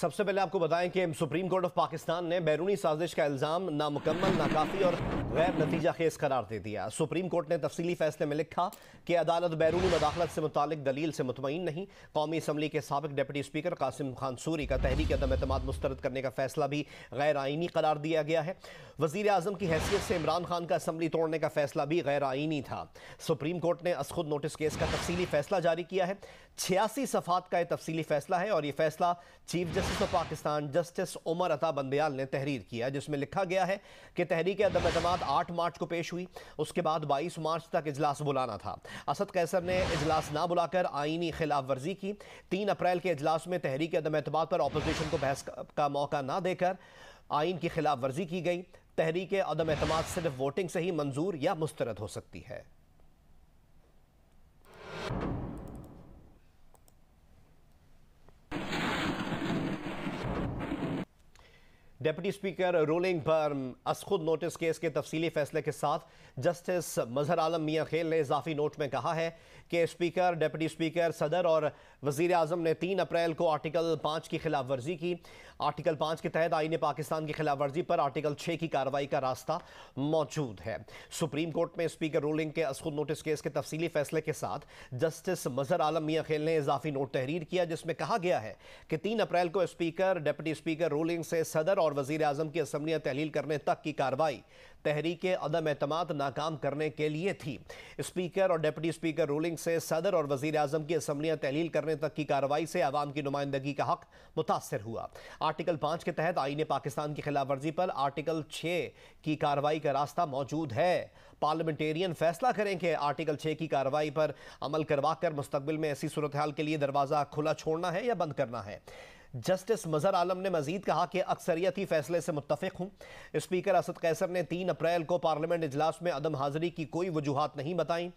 सबसे पहले आपको बताएं कि सुप्रीम कोर्ट ऑफ पाकिस्तान ने बैरूनी साजिश का इल्ज़ाम नामुकम्मल नाकाफी और गैर नतीजा खेज करार दे दिया सुप्रीम कोर्ट ने तफसीली फैसले में लिखा कि अदालत बैरूनी मदाखलत से मुतल दलील से मुतमिन नहीं कौमी असम्बली के सबक डिप्टी स्पीकर कासिम खान सूरी का तहरीक अदम अतमाद मुस्तरद करने का फैसला भी गैर आइनी करार दिया गया है वजीर अजम की हैसियत से इमरान खान का असम्बली तोड़ने का फैसला भी गैर आइनी था सुप्रीम कोर्ट ने असखुद नोटिस केस का तफसीली फैसला जारी किया है छियासी सफात का यह तफसीली फैसला है और ये फैसला chief justice justice of Pakistan justice Umar Ata Bandial ने तहरीर किया जिसमें लिखा गया है कि तहरीक अदम अतमाद आठ मार्च को पेश हुई उसके बाद बाईस मार्च तक इजलास बुलाना था असद कैसर ने इजलास ना बुलाकर आइनी खिलाफ वर्जी की तीन अप्रैल के इजलास में तहरीक अदम अतमाद पर अपोजिशन को बहस का मौका ना देकर आइन की खिलाफ वर्जी की गई तहरीक अदम अतमाद सिर्फ वोटिंग से ही मंजूर या मुस्तरद हो सकती है डेप्टी स्पीकर रोलिंग पर असखुद नोटिस केस के तफसीली फैसले के साथ जस्टिस मजहर आलम मियाँ खेल ने इजाफी नोट में कहा है कि स्पीकर डेप्टी स्पीकर सदर और वजीर अजम ने तीन अप्रैल को आर्टिकल पाँच की खिलाफ वर्जी की आर्टिकल पाँच के तहत आइन पाकिस्तान की खिलाफ वर्जी पर आर्टिकल छः की कार्रवाई का रास्ता मौजूद है सुप्रीम कोर्ट में स्पीकर रोलिंग के असखुद नोटिस केस के तफसीली फैसले के साथ जस्टिस मजहर आलम मियाँ खेल ने इजाफी नोट तहरीर किया जिसमें कहा गया है कि तीन अप्रैल को स्पीकर डेप्टी स्पीकर रोलिंग से सदर और वजीर आजम की असम्बलियाँ तहलील करने तक की कार्रवाई तहरीक अदम अतमाद नाकाम करने के लिए थी स्पीकर और डिप्टी स्पीकर रूलिंग से सदर और वजीर आजम की असम्बलियाँ तहलील करने तक की कार्रवाई से आवाम की नुमाइंदगी का हक मुतासर हुआ आर्टिकल पाँच के तहत आइन पाकिस्तान की खिलाफ वर्जी पर आर्टिकल छः की कार्रवाई का रास्ता मौजूद है पार्लियामेंटेरियन फैसला करें कि आर्टिकल छः की कार्रवाई पर अमल करवा कर मुस्तबिल में ऐसी सूरत हाल के लिए दरवाज़ा खुला छोड़ना है या बंद करना है जस्टिस मजहर आलम ने मजीद कहा कि अक्सरियती फैसले से मुतफिक हूँ स्पीकर असद कैसर ने तीन अप्रैल को पार्लियामेंट इजलास में अदम हाजिरी की कोई वजूहत नहीं बताई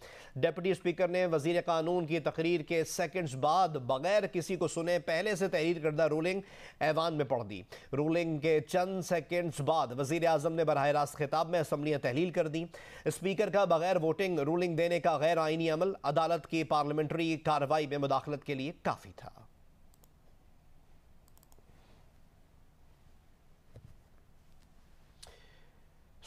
डेप्टी स्पीकर ने वजीर कानून की तकरीर के सेकेंड्स बाद बगैर किसी को सुने पहले से तहरीर करदा रूलिंग ऐवान में पढ़ दी रूलिंग के चंद सेकेंड्स बाद वजीर अजम ने बरह रास्त खिताब में असम्बलियाँ तहलील कर दी स्पीकर का बगैर वोटिंग रूलिंग देने का गैर आइनी अमल अदालत की पार्लियामेंट्री कार्रवाई में मुदाखलत के लिए काफ़ी था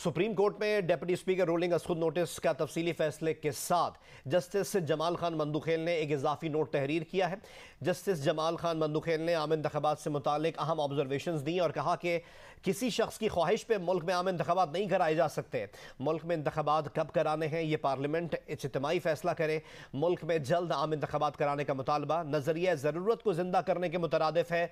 सुप्रीम कोर्ट में डेप्यूटी स्पीकर रोलिंग असखुद नोटिस का तफसीली फैसले के साथ जस्टिस जमाल खान मंदुखेल ने एक इजाफी नोट तहरीर किया है जस्टिस जमाल खान मंदुखेल ने आम इंतबात से मुतक अहम ऑब्जर्वेशन दी और कहा कि किसी शख्स की ख्वाहिश पर मुल्क में आम इंतबात नहीं कराए जा सकते मुल्क में इंतबात कब कराने हैं ये पार्लियामेंट इजतमाही फैसला करे मुल्क में जल्द आम इंतबात कराने का मुतालबा नजरिया ज़रूरत को ज़िंदा करने के मुतरद है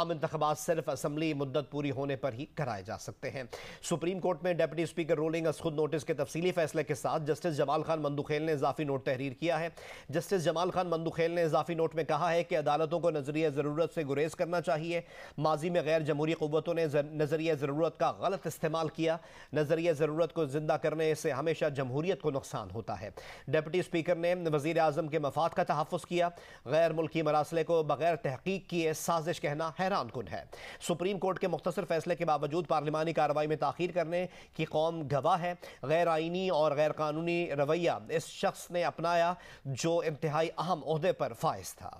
आम इंतबात सिर्फ असम्बली मुद्दत पूरी होने पर ही कराए जा सकते हैं सुप्रीम कोर्ट में डेप्टी डिप्टी स्पीकर रूलिंग अस खुद नोटिस के तफसली फैसले के साथ जस्टिस जमाल खान मंदुखेल ने इजाफी नोट तहरीर किया है जस्टिस जमाल खान मंदुखेल ने इजाफी नोट में कहा है कि अदालतों को नजरिया ज़रूरत से गुरेज करना चाहिए माजी में गैर जमहूरी क़वतों ने नजरिया ज़रूरत का गलत इस्तेमाल किया नजरिया ज़रूरत को जिंदा करने से हमेशा जमहूरीत को नुकसान होता है डिप्टी स्पीकर ने वजीर अजम के मफाद का तहफ़ किया गैर मुल्की मरासले को बगैर तहकीक किए साजिश कहना हैरान कन है सुप्रीम कोर्ट के मुख्तर फैसले के बावजूद पार्लिमानी कार्रवाई में ताखिर करने की कौम गवाह है गैर आइनी और गैर कानूनी रवैया इस शख्स ने अपनाया जो इंतहाई अहम अहदे पर फायज था